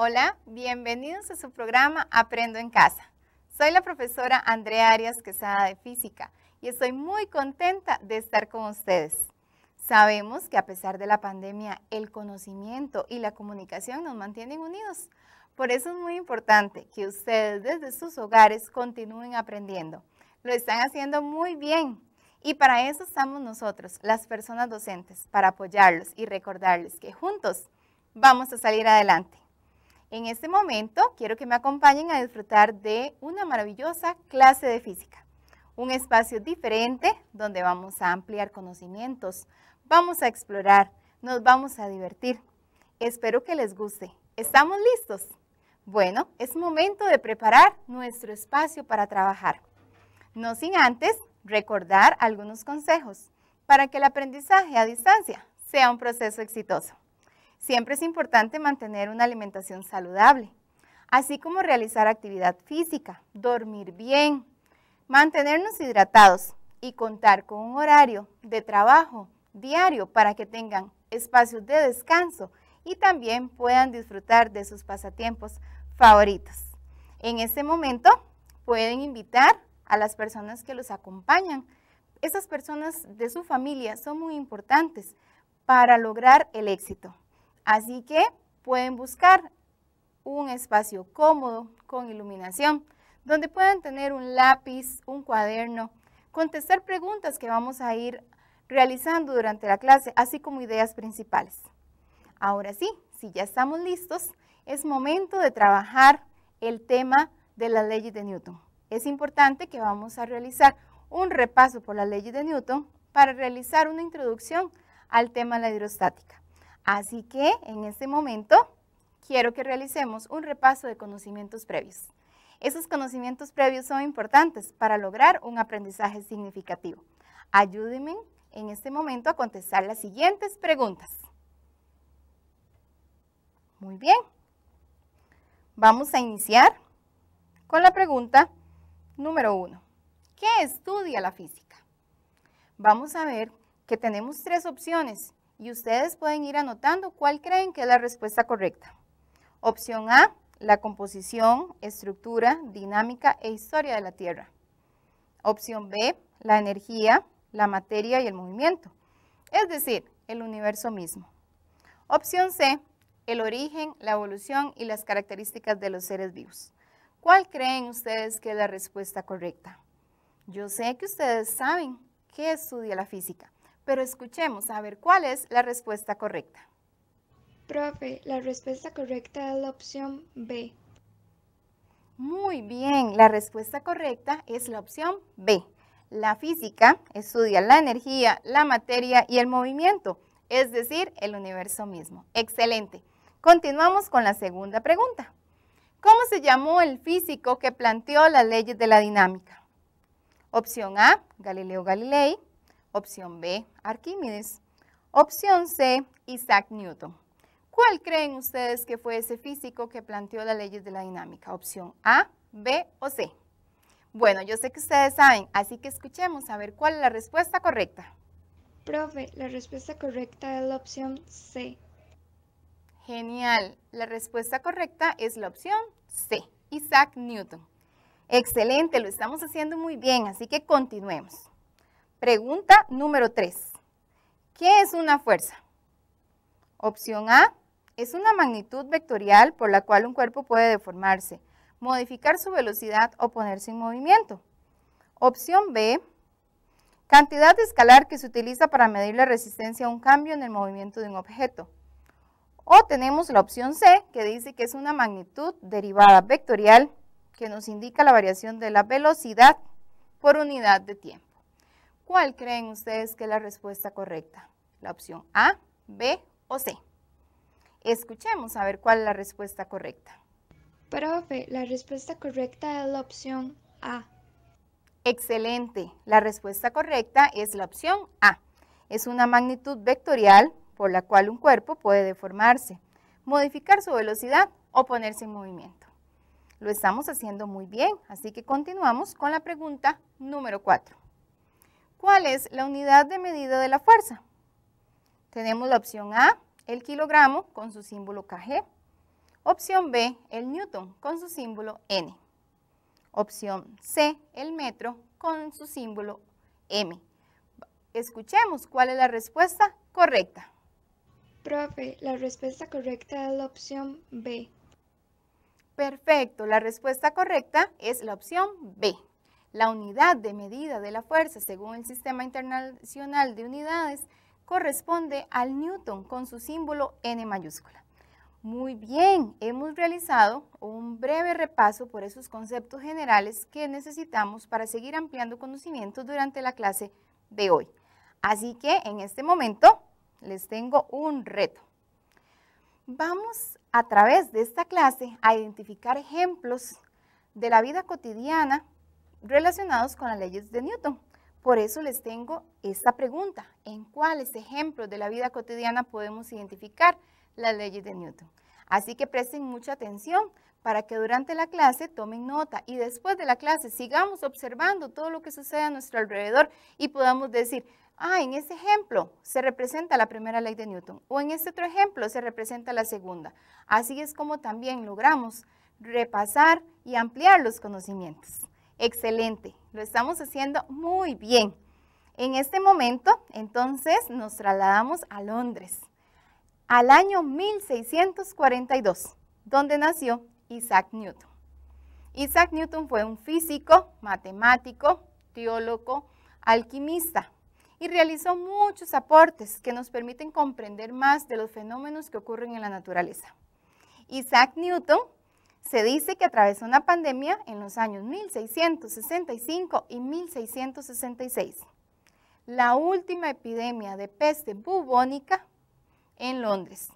Hola, bienvenidos a su programa Aprendo en Casa. Soy la profesora Andrea Arias Quesada de Física y estoy muy contenta de estar con ustedes. Sabemos que a pesar de la pandemia, el conocimiento y la comunicación nos mantienen unidos. Por eso es muy importante que ustedes desde sus hogares continúen aprendiendo. Lo están haciendo muy bien y para eso estamos nosotros, las personas docentes, para apoyarlos y recordarles que juntos vamos a salir adelante. En este momento quiero que me acompañen a disfrutar de una maravillosa clase de física, un espacio diferente donde vamos a ampliar conocimientos, vamos a explorar, nos vamos a divertir. Espero que les guste. ¿Estamos listos? Bueno, es momento de preparar nuestro espacio para trabajar. No sin antes recordar algunos consejos para que el aprendizaje a distancia sea un proceso exitoso. Siempre es importante mantener una alimentación saludable, así como realizar actividad física, dormir bien, mantenernos hidratados y contar con un horario de trabajo diario para que tengan espacios de descanso y también puedan disfrutar de sus pasatiempos favoritos. En este momento pueden invitar a las personas que los acompañan. Esas personas de su familia son muy importantes para lograr el éxito. Así que pueden buscar un espacio cómodo con iluminación, donde puedan tener un lápiz, un cuaderno, contestar preguntas que vamos a ir realizando durante la clase, así como ideas principales. Ahora sí, si ya estamos listos, es momento de trabajar el tema de las leyes de Newton. Es importante que vamos a realizar un repaso por las leyes de Newton para realizar una introducción al tema de la hidrostática. Así que en este momento quiero que realicemos un repaso de conocimientos previos. Esos conocimientos previos son importantes para lograr un aprendizaje significativo. Ayúdenme en este momento a contestar las siguientes preguntas. Muy bien. Vamos a iniciar con la pregunta número uno. ¿Qué estudia la física? Vamos a ver que tenemos tres opciones y ustedes pueden ir anotando cuál creen que es la respuesta correcta. Opción A, la composición, estructura, dinámica e historia de la Tierra. Opción B, la energía, la materia y el movimiento, es decir, el universo mismo. Opción C, el origen, la evolución y las características de los seres vivos. ¿Cuál creen ustedes que es la respuesta correcta? Yo sé que ustedes saben que estudia la física, pero escuchemos a ver cuál es la respuesta correcta. Profe, la respuesta correcta es la opción B. Muy bien, la respuesta correcta es la opción B. La física estudia la energía, la materia y el movimiento, es decir, el universo mismo. Excelente. Continuamos con la segunda pregunta. ¿Cómo se llamó el físico que planteó las leyes de la dinámica? Opción A, Galileo Galilei. Opción B, Arquímedes. Opción C, Isaac Newton. ¿Cuál creen ustedes que fue ese físico que planteó las leyes de la dinámica? Opción A, B o C. Bueno, yo sé que ustedes saben, así que escuchemos a ver cuál es la respuesta correcta. Profe, la respuesta correcta es la opción C. Genial, la respuesta correcta es la opción C, Isaac Newton. Excelente, lo estamos haciendo muy bien, así que continuemos. Pregunta número 3. ¿Qué es una fuerza? Opción A. Es una magnitud vectorial por la cual un cuerpo puede deformarse, modificar su velocidad o ponerse en movimiento. Opción B. Cantidad de escalar que se utiliza para medir la resistencia a un cambio en el movimiento de un objeto. O tenemos la opción C, que dice que es una magnitud derivada vectorial que nos indica la variación de la velocidad por unidad de tiempo. ¿Cuál creen ustedes que es la respuesta correcta? ¿La opción A, B o C? Escuchemos a ver cuál es la respuesta correcta. Profe, la respuesta correcta es la opción A. Excelente. La respuesta correcta es la opción A. Es una magnitud vectorial por la cual un cuerpo puede deformarse, modificar su velocidad o ponerse en movimiento. Lo estamos haciendo muy bien, así que continuamos con la pregunta número 4. ¿Cuál es la unidad de medida de la fuerza? Tenemos la opción A, el kilogramo con su símbolo kg. Opción B, el newton con su símbolo n. Opción C, el metro con su símbolo m. Escuchemos cuál es la respuesta correcta. Profe, la respuesta correcta es la opción B. Perfecto, la respuesta correcta es la opción B. La unidad de medida de la fuerza, según el Sistema Internacional de Unidades, corresponde al Newton con su símbolo N mayúscula. Muy bien, hemos realizado un breve repaso por esos conceptos generales que necesitamos para seguir ampliando conocimientos durante la clase de hoy. Así que en este momento les tengo un reto. Vamos a través de esta clase a identificar ejemplos de la vida cotidiana relacionados con las leyes de Newton. Por eso les tengo esta pregunta, ¿en cuáles ejemplos de la vida cotidiana podemos identificar las leyes de Newton? Así que presten mucha atención para que durante la clase tomen nota y después de la clase sigamos observando todo lo que sucede a nuestro alrededor y podamos decir, ah, en este ejemplo se representa la primera ley de Newton o en este otro ejemplo se representa la segunda. Así es como también logramos repasar y ampliar los conocimientos. Excelente, lo estamos haciendo muy bien. En este momento, entonces, nos trasladamos a Londres, al año 1642, donde nació Isaac Newton. Isaac Newton fue un físico, matemático, teólogo, alquimista y realizó muchos aportes que nos permiten comprender más de los fenómenos que ocurren en la naturaleza. Isaac Newton se dice que atravesó una pandemia en los años 1665 y 1666, la última epidemia de peste bubónica en Londres.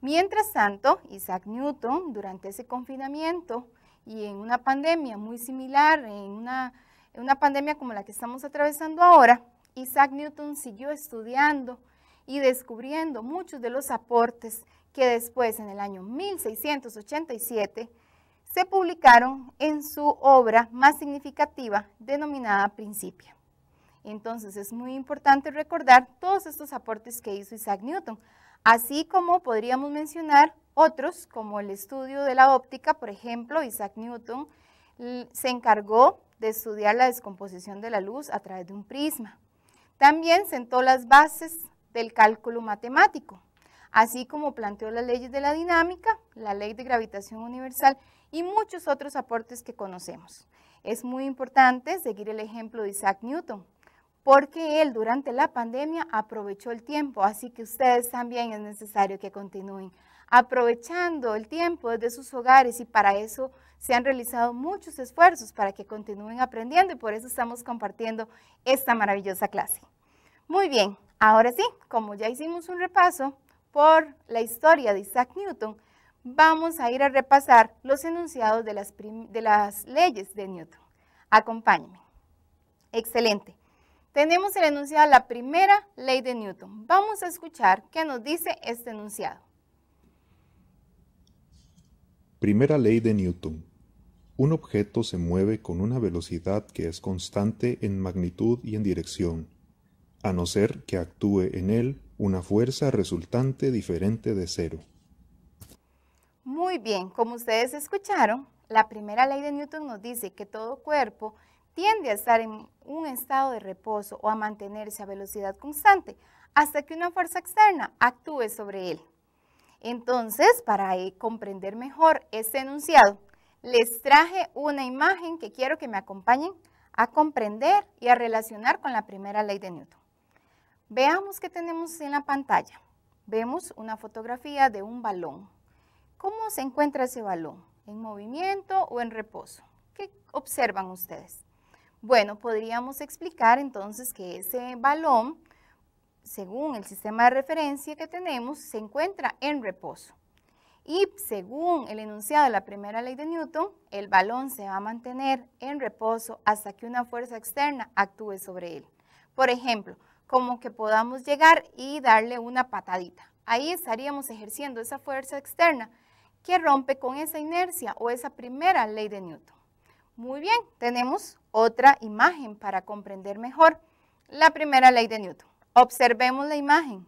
Mientras tanto, Isaac Newton, durante ese confinamiento y en una pandemia muy similar, en una, una pandemia como la que estamos atravesando ahora, Isaac Newton siguió estudiando y descubriendo muchos de los aportes que después, en el año 1687, se publicaron en su obra más significativa denominada Principia. Entonces es muy importante recordar todos estos aportes que hizo Isaac Newton, así como podríamos mencionar otros como el estudio de la óptica, por ejemplo, Isaac Newton se encargó de estudiar la descomposición de la luz a través de un prisma. También sentó las bases del cálculo matemático, así como planteó las leyes de la dinámica, la ley de gravitación universal y muchos otros aportes que conocemos. Es muy importante seguir el ejemplo de Isaac Newton, porque él durante la pandemia aprovechó el tiempo, así que ustedes también es necesario que continúen aprovechando el tiempo desde sus hogares y para eso se han realizado muchos esfuerzos para que continúen aprendiendo y por eso estamos compartiendo esta maravillosa clase. Muy bien, ahora sí, como ya hicimos un repaso por la historia de Isaac Newton, vamos a ir a repasar los enunciados de las, leyes de Newton. Acompáñenme. Excelente. Tenemos el enunciado de la primera ley de Newton. Vamos a escuchar qué nos dice este enunciado. Primera ley de Newton. Un objeto se mueve con una velocidad que es constante en magnitud y en dirección, a no ser que actúe en él una fuerza resultante diferente de cero. Muy bien, como ustedes escucharon, la primera ley de Newton nos dice que todo cuerpo tiende a estar en un estado de reposo o a mantenerse a velocidad constante hasta que una fuerza externa actúe sobre él. Entonces, para eh, comprender mejor este enunciado, les traje una imagen que quiero que me acompañen a comprender y a relacionar con la primera ley de Newton. Veamos qué tenemos en la pantalla. Vemos una fotografía de un balón. ¿Cómo se encuentra ese balón? ¿En movimiento o en reposo? ¿Qué observan ustedes? Bueno, podríamos explicar entonces que ese balón, según el sistema de referencia que tenemos, se encuentra en reposo. Y según el enunciado de la primera ley de Newton, el balón se va a mantener en reposo hasta que una fuerza externa actúe sobre él. Por ejemplo, como que podamos llegar y darle una patadita. Ahí estaríamos ejerciendo esa fuerza externa que rompe con esa inercia o esa primera ley de Newton. Muy bien, tenemos otra imagen para comprender mejor la primera ley de Newton. Observemos la imagen.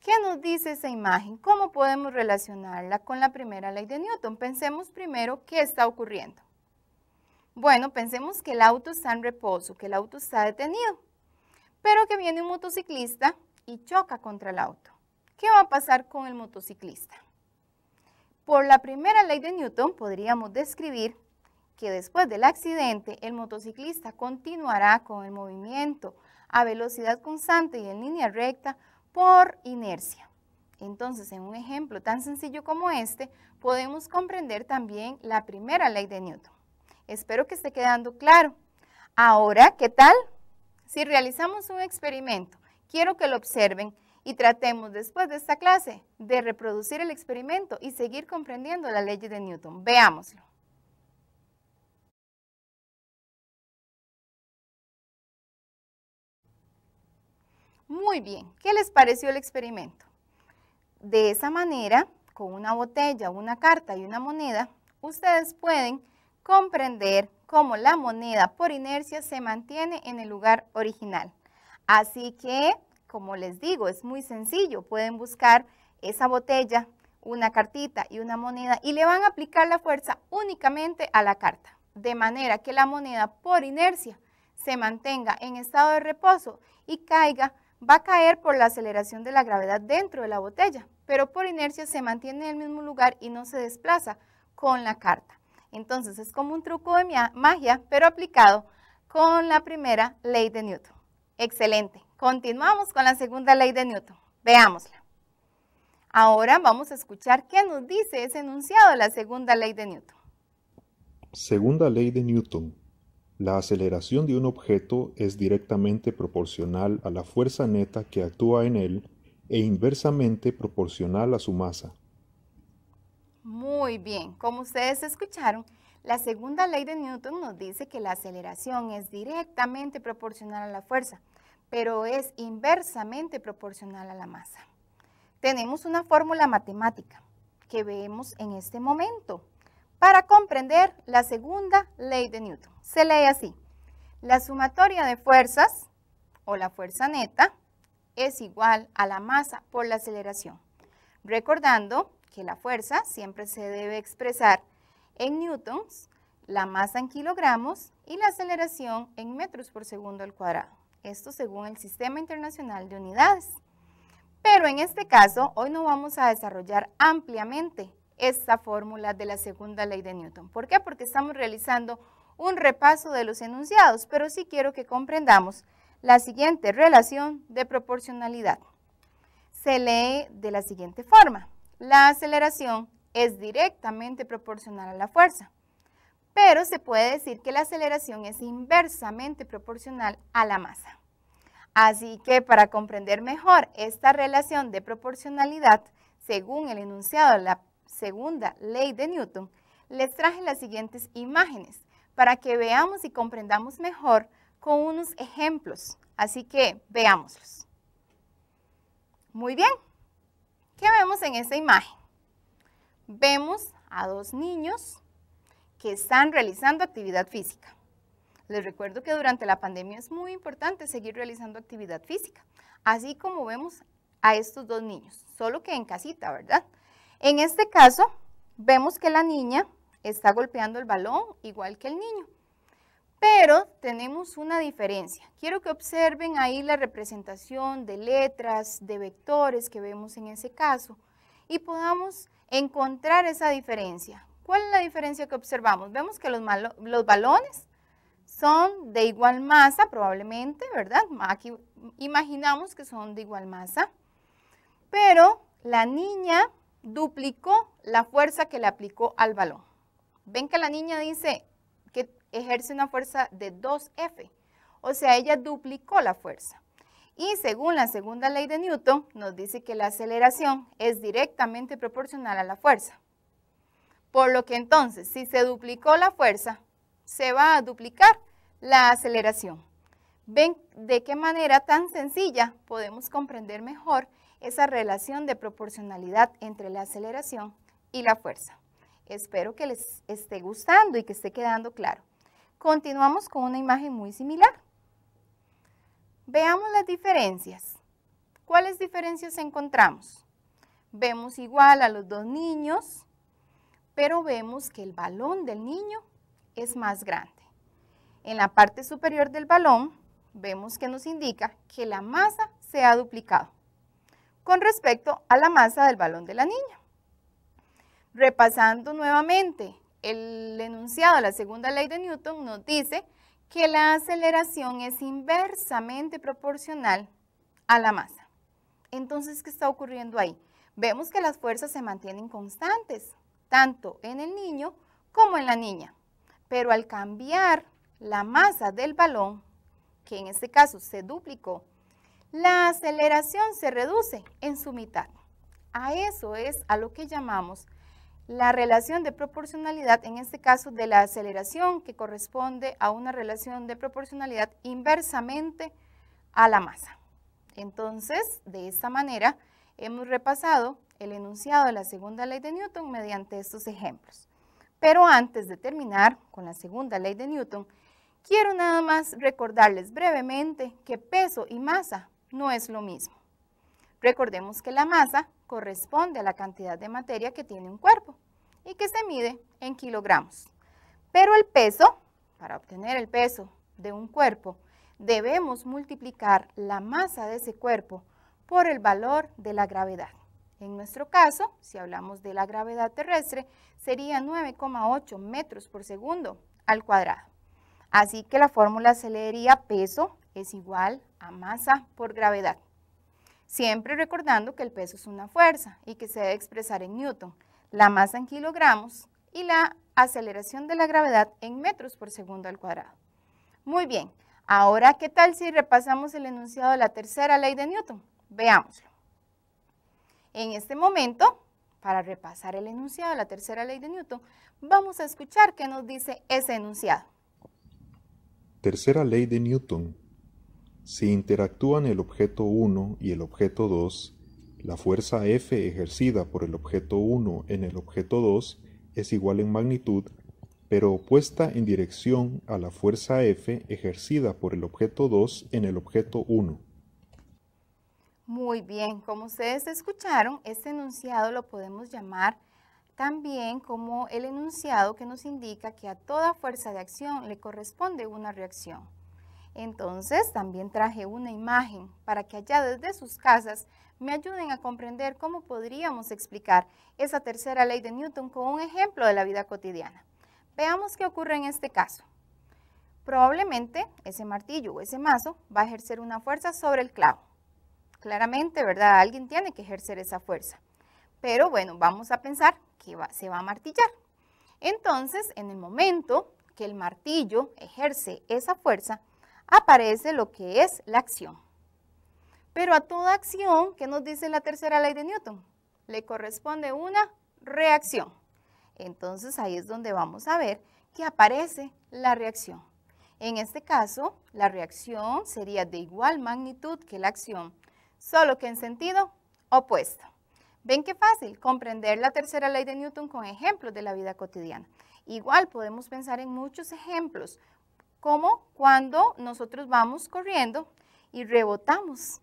¿Qué nos dice esa imagen? ¿Cómo podemos relacionarla con la primera ley de Newton? Pensemos primero qué está ocurriendo. Bueno, pensemos que el auto está en reposo, que el auto está detenido, pero que viene un motociclista y choca contra el auto. ¿Qué va a pasar con el motociclista? Por la primera ley de Newton podríamos describir que después del accidente el motociclista continuará con el movimiento a velocidad constante y en línea recta por inercia. Entonces, en un ejemplo tan sencillo como este, podemos comprender también la primera ley de Newton. Espero que esté quedando claro. Ahora, ¿qué tal? Si realizamos un experimento, quiero que lo observen y tratemos después de esta clase de reproducir el experimento y seguir comprendiendo la ley de Newton. Veámoslo. Muy bien, ¿qué les pareció el experimento? De esa manera, con una botella, una carta y una moneda, ustedes pueden comprender cómo la moneda por inercia se mantiene en el lugar original. Así que como les digo, es muy sencillo. Pueden buscar esa botella, una cartita y una moneda y le van a aplicar la fuerza únicamente a la carta, de manera que la moneda por inercia se mantenga en estado de reposo y caiga, va a caer por la aceleración de la gravedad dentro de la botella, pero por inercia se mantiene en el mismo lugar y no se desplaza con la carta. Entonces es como un truco de magia, pero aplicado con la primera ley de Newton. Excelente. Continuamos con la segunda ley de Newton. Veámosla. Ahora vamos a escuchar qué nos dice ese enunciado de la segunda ley de Newton. Segunda ley de Newton. La aceleración de un objeto es directamente proporcional a la fuerza neta que actúa en él e inversamente proporcional a su masa. Muy bien, como ustedes escucharon, la segunda ley de Newton nos dice que la aceleración es directamente proporcional a la fuerza pero es inversamente proporcional a la masa. Tenemos una fórmula matemática que vemos en este momento para comprender la segunda ley de Newton. Se lee así, la sumatoria de fuerzas o la fuerza neta es igual a la masa por la aceleración. Recordando que la fuerza siempre se debe expresar en newtons, la masa en kilogramos y la aceleración en metros por segundo al cuadrado. Esto según el Sistema Internacional de Unidades. Pero en este caso, hoy no vamos a desarrollar ampliamente esta fórmula de la segunda ley de Newton. ¿Por qué? Porque estamos realizando un repaso de los enunciados, pero sí quiero que comprendamos la siguiente relación de proporcionalidad. Se lee de la siguiente forma. La aceleración es directamente proporcional a la fuerza pero se puede decir que la aceleración es inversamente proporcional a la masa. Así que para comprender mejor esta relación de proporcionalidad, según el enunciado de la segunda ley de Newton, les traje las siguientes imágenes para que veamos y comprendamos mejor con unos ejemplos. Así que veámoslos. Muy bien. ¿Qué vemos en esta imagen? Vemos a dos niños que están realizando actividad física. Les recuerdo que durante la pandemia es muy importante seguir realizando actividad física, así como vemos a estos dos niños, solo que en casita, ¿verdad? En este caso, vemos que la niña está golpeando el balón igual que el niño, pero tenemos una diferencia. Quiero que observen ahí la representación de letras, de vectores que vemos en ese caso y podamos encontrar esa diferencia. ¿Cuál es la diferencia que observamos? Vemos que los, balones son de igual masa probablemente, ¿verdad? Aquí imaginamos que son de igual masa, pero la niña duplicó la fuerza que le aplicó al balón. Ven que la niña dice que ejerce una fuerza de 2F, o sea, ella duplicó la fuerza. Y según la segunda ley de Newton, nos dice que la aceleración es directamente proporcional a la fuerza. Por lo que entonces, si se duplicó la fuerza, se va a duplicar la aceleración. ¿Ven de qué manera tan sencilla podemos comprender mejor esa relación de proporcionalidad entre la aceleración y la fuerza? Espero que les esté gustando y que esté quedando claro. Continuamos con una imagen muy similar. Veamos las diferencias. ¿Cuáles diferencias encontramos? Vemos igual a los dos niños, pero vemos que el balón del niño es más grande. En la parte superior del balón vemos que nos indica que la masa se ha duplicado con respecto a la masa del balón de la niña. Repasando nuevamente el enunciado de la segunda ley de Newton nos dice que la aceleración es inversamente proporcional a la masa. Entonces, ¿qué está ocurriendo ahí? Vemos que las fuerzas se mantienen constantes, tanto en el niño como en la niña. Pero al cambiar la masa del balón, que en este caso se duplicó, la aceleración se reduce en su mitad. A eso es a lo que llamamos la relación de proporcionalidad, en este caso de la aceleración, que corresponde a una relación de proporcionalidad inversamente a la masa. Entonces, de esta manera, hemos repasado el enunciado de la segunda ley de Newton mediante estos ejemplos. Pero antes de terminar con la segunda ley de Newton, quiero nada más recordarles brevemente que peso y masa no es lo mismo. Recordemos que la masa corresponde a la cantidad de materia que tiene un cuerpo y que se mide en kilogramos. Pero el peso, para obtener el peso de un cuerpo, debemos multiplicar la masa de ese cuerpo por el valor de la gravedad. En nuestro caso, si hablamos de la gravedad terrestre, sería 9,8 metros por segundo al cuadrado. Así que la fórmula se peso es igual a masa por gravedad. Siempre recordando que el peso es una fuerza y que se debe expresar en newton, la masa en kilogramos y la aceleración de la gravedad en metros por segundo al cuadrado. Muy bien, ahora qué tal si repasamos el enunciado de la tercera ley de Newton? Veámoslo. En este momento, para repasar el enunciado de la tercera ley de Newton, vamos a escuchar qué nos dice ese enunciado. Tercera ley de Newton. Si interactúan el objeto 1 y el objeto 2, la fuerza F ejercida por el objeto 1 en el objeto 2 es igual en magnitud, pero opuesta en dirección a la fuerza F ejercida por el objeto 2 en el objeto 1. Muy bien, como ustedes escucharon, este enunciado lo podemos llamar también como el enunciado que nos indica que a toda fuerza de acción le corresponde una reacción. Entonces, también traje una imagen para que allá desde sus casas me ayuden a comprender cómo podríamos explicar esa tercera ley de Newton con un ejemplo de la vida cotidiana. Veamos qué ocurre en este caso. Probablemente ese martillo o ese mazo va a ejercer una fuerza sobre el clavo. Claramente, ¿verdad? Alguien tiene que ejercer esa fuerza. Pero bueno, vamos a pensar que se va a martillar. Entonces, en el momento que el martillo ejerce esa fuerza, aparece lo que es la acción. Pero a toda acción, ¿qué nos dice la tercera ley de Newton? Le corresponde una reacción. Entonces ahí es donde vamos a ver que aparece la reacción. En este caso, la reacción sería de igual magnitud que la acción solo que en sentido opuesto. ¿Ven qué fácil? Comprender la tercera ley de Newton con ejemplos de la vida cotidiana. Igual podemos pensar en muchos ejemplos, como cuando nosotros vamos corriendo y rebotamos.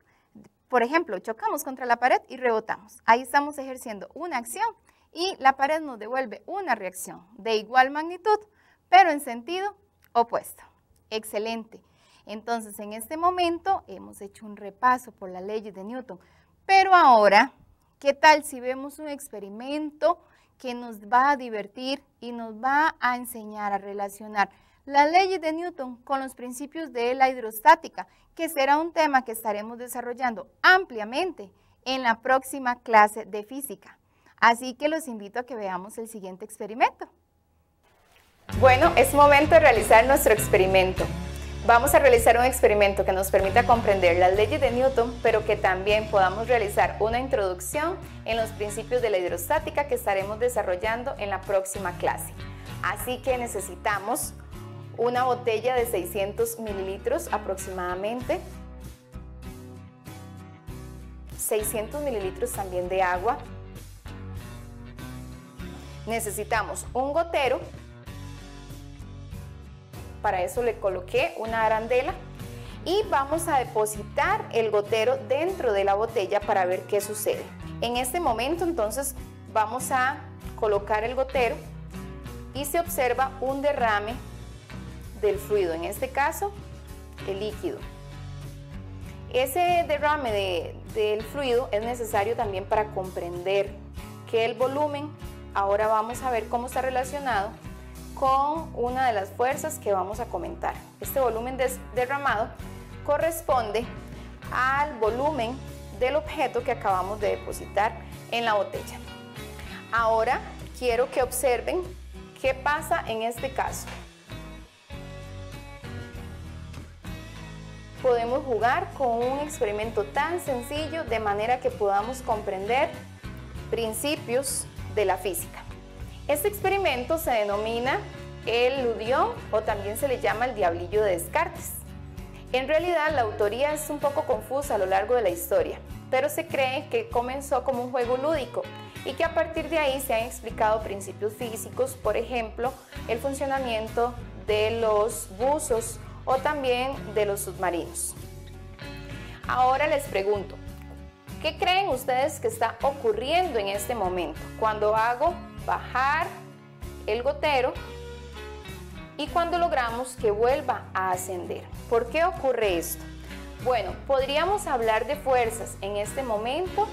Por ejemplo, chocamos contra la pared y rebotamos. Ahí estamos ejerciendo una acción y la pared nos devuelve una reacción de igual magnitud, pero en sentido opuesto. Excelente. Entonces, en este momento hemos hecho un repaso por la ley de Newton. Pero ahora, ¿qué tal si vemos un experimento que nos va a divertir y nos va a enseñar a relacionar la ley de Newton con los principios de la hidrostática, que será un tema que estaremos desarrollando ampliamente en la próxima clase de física. Así que los invito a que veamos el siguiente experimento. Bueno, es momento de realizar nuestro experimento. Vamos a realizar un experimento que nos permita comprender las leyes de Newton, pero que también podamos realizar una introducción en los principios de la hidrostática que estaremos desarrollando en la próxima clase. Así que necesitamos una botella de 600 mililitros aproximadamente, 600 mililitros también de agua, necesitamos un gotero para eso le coloqué una arandela y vamos a depositar el gotero dentro de la botella para ver qué sucede. En este momento entonces vamos a colocar el gotero y se observa un derrame del fluido, en este caso el líquido. Ese derrame del fluido es necesario también para comprender que el volumen, ahora vamos a ver cómo está relacionado con una de las fuerzas que vamos a comentar. Este volumen derramado corresponde al volumen del objeto que acabamos de depositar en la botella. Ahora quiero que observen qué pasa en este caso. Podemos jugar con un experimento tan sencillo de manera que podamos comprender principios de la física. Este experimento se denomina el ludión o también se le llama el diablillo de Descartes. En realidad la autoría es un poco confusa a lo largo de la historia, pero se cree que comenzó como un juego lúdico y que a partir de ahí se han explicado principios físicos, por ejemplo, el funcionamiento de los buzos o también de los submarinos. Ahora les pregunto, ¿qué creen ustedes que está ocurriendo en este momento cuando hago bajar el gotero y cuando logramos que vuelva a ascender. ¿Por qué ocurre esto? Bueno, podríamos hablar de fuerzas en este momento.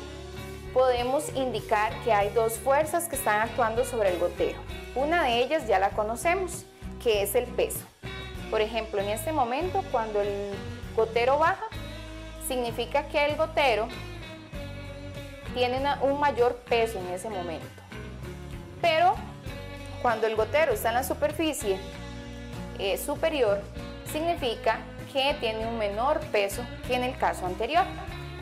Podemos indicar que hay dos fuerzas que están actuando sobre el gotero. Una de ellas ya la conocemos, que es el peso. Por ejemplo, en este momento cuando el gotero baja, significa que el gotero tiene un mayor peso en ese momento. Pero cuando el gotero está en la superficie eh, superior, significa que tiene un menor peso que en el caso anterior.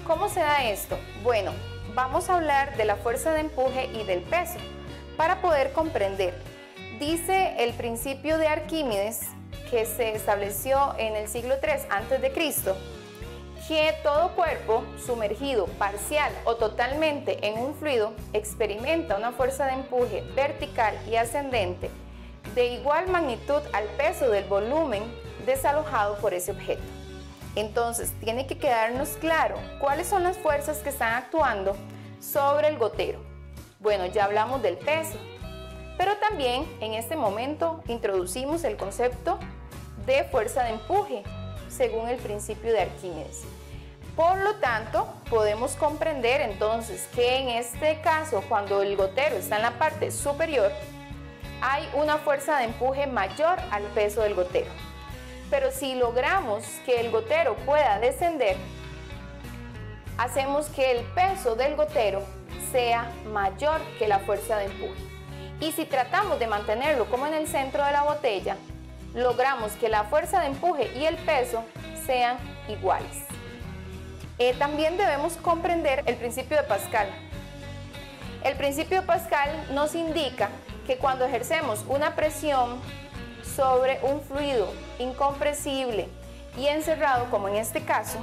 ¿Cómo se da esto? Bueno, vamos a hablar de la fuerza de empuje y del peso para poder comprender. Dice el principio de Arquímedes que se estableció en el siglo III Cristo que todo cuerpo sumergido parcial o totalmente en un fluido experimenta una fuerza de empuje vertical y ascendente de igual magnitud al peso del volumen desalojado por ese objeto. Entonces, tiene que quedarnos claro cuáles son las fuerzas que están actuando sobre el gotero. Bueno, ya hablamos del peso, pero también en este momento introducimos el concepto de fuerza de empuje según el principio de Arquímedes. Por lo tanto, podemos comprender entonces que en este caso, cuando el gotero está en la parte superior, hay una fuerza de empuje mayor al peso del gotero. Pero si logramos que el gotero pueda descender, hacemos que el peso del gotero sea mayor que la fuerza de empuje. Y si tratamos de mantenerlo como en el centro de la botella, logramos que la fuerza de empuje y el peso sean iguales. Eh, también debemos comprender el principio de Pascal. El principio de Pascal nos indica que cuando ejercemos una presión sobre un fluido incompresible y encerrado, como en este caso,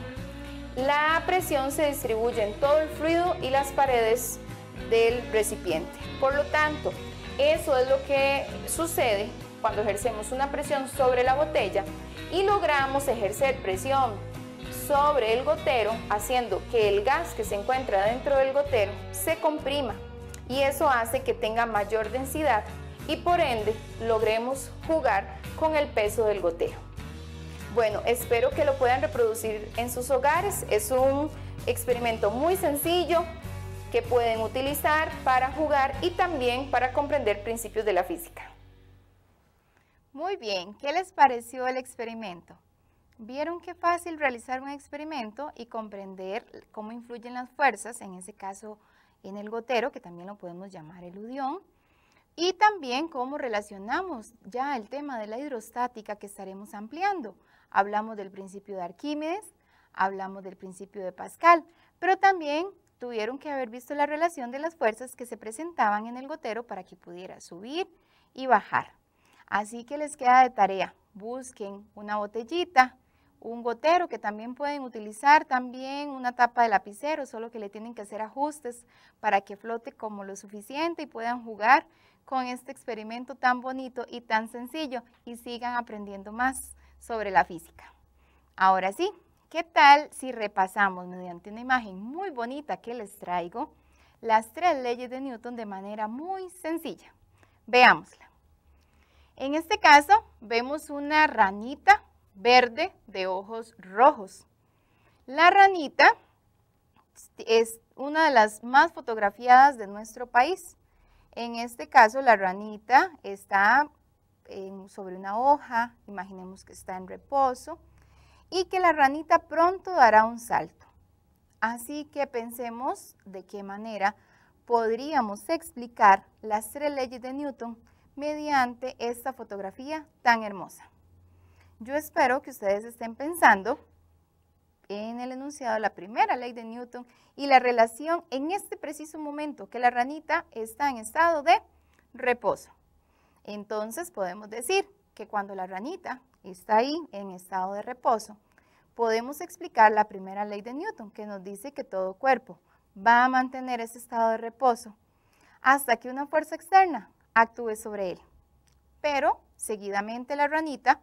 la presión se distribuye en todo el fluido y las paredes del recipiente. Por lo tanto, eso es lo que sucede cuando ejercemos una presión sobre la botella y logramos ejercer presión sobre el gotero, haciendo que el gas que se encuentra dentro del gotero se comprima y eso hace que tenga mayor densidad y por ende logremos jugar con el peso del gotero. Bueno, espero que lo puedan reproducir en sus hogares. Es un experimento muy sencillo que pueden utilizar para jugar y también para comprender principios de la física. Muy bien, ¿qué les pareció el experimento? Vieron qué fácil realizar un experimento y comprender cómo influyen las fuerzas, en ese caso en el gotero, que también lo podemos llamar eludión, y también cómo relacionamos ya el tema de la hidrostática que estaremos ampliando. Hablamos del principio de Arquímedes, hablamos del principio de Pascal, pero también tuvieron que haber visto la relación de las fuerzas que se presentaban en el gotero para que pudiera subir y bajar. Así que les queda de tarea, busquen una botellita, un gotero que también pueden utilizar, también una tapa de lapicero, solo que le tienen que hacer ajustes para que flote como lo suficiente y puedan jugar con este experimento tan bonito y tan sencillo y sigan aprendiendo más sobre la física. Ahora sí, ¿qué tal si repasamos mediante una imagen muy bonita que les traigo las tres leyes de Newton de manera muy sencilla? Veámosla. En este caso vemos una ranita verde de ojos rojos. La ranita es una de las más fotografiadas de nuestro país. En este caso, la ranita está eh, sobre una hoja, imaginemos que está en reposo, y que la ranita pronto dará un salto. Así que pensemos de qué manera podríamos explicar las tres leyes de Newton mediante esta fotografía tan hermosa. Yo espero que ustedes estén pensando en el enunciado de la primera ley de Newton y la relación en este preciso momento que la ranita está en estado de reposo. Entonces podemos decir que cuando la ranita está ahí en estado de reposo, podemos explicar la primera ley de Newton que nos dice que todo cuerpo va a mantener ese estado de reposo hasta que una fuerza externa actúe sobre él. Pero seguidamente la ranita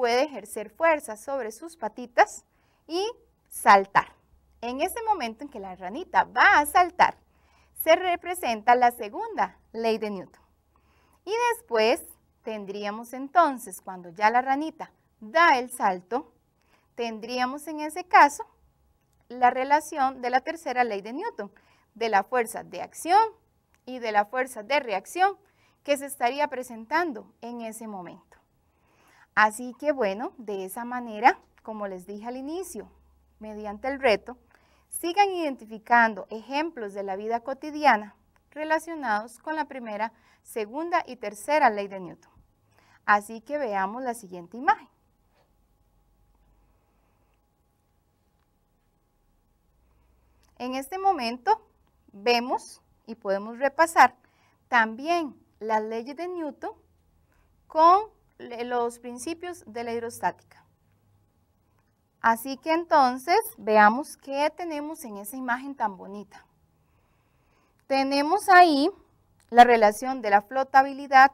puede ejercer fuerza sobre sus patitas y saltar. En ese momento en que la ranita va a saltar, se representa la segunda ley de Newton. Y después tendríamos entonces, cuando ya la ranita da el salto, tendríamos en ese caso la relación de la tercera ley de Newton, de la fuerza de acción y de la fuerza de reacción que se estaría presentando en ese momento. Así que bueno, de esa manera, como les dije al inicio, mediante el reto, sigan identificando ejemplos de la vida cotidiana relacionados con la primera, segunda y tercera ley de Newton. Así que veamos la siguiente imagen. En este momento vemos y podemos repasar también las leyes de Newton con los principios de la hidrostática. Así que entonces veamos qué tenemos en esa imagen tan bonita. Tenemos ahí la relación de la flotabilidad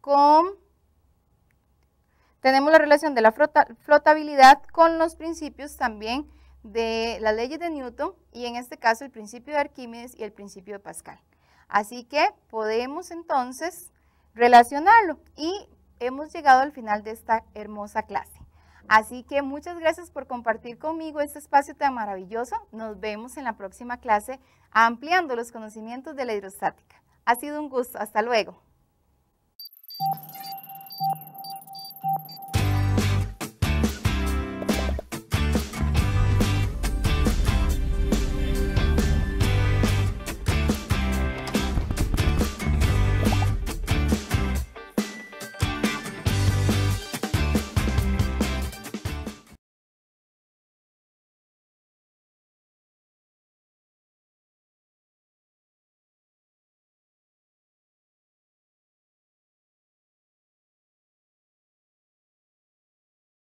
con tenemos la relación de la flotabilidad con los principios también de las leyes de Newton y en este caso el principio de Arquímedes y el principio de Pascal. Así que podemos entonces relacionarlo. Y hemos llegado al final de esta hermosa clase. Así que muchas gracias por compartir conmigo este espacio tan maravilloso. Nos vemos en la próxima clase ampliando los conocimientos de la hidrostática. Ha sido un gusto. Hasta luego.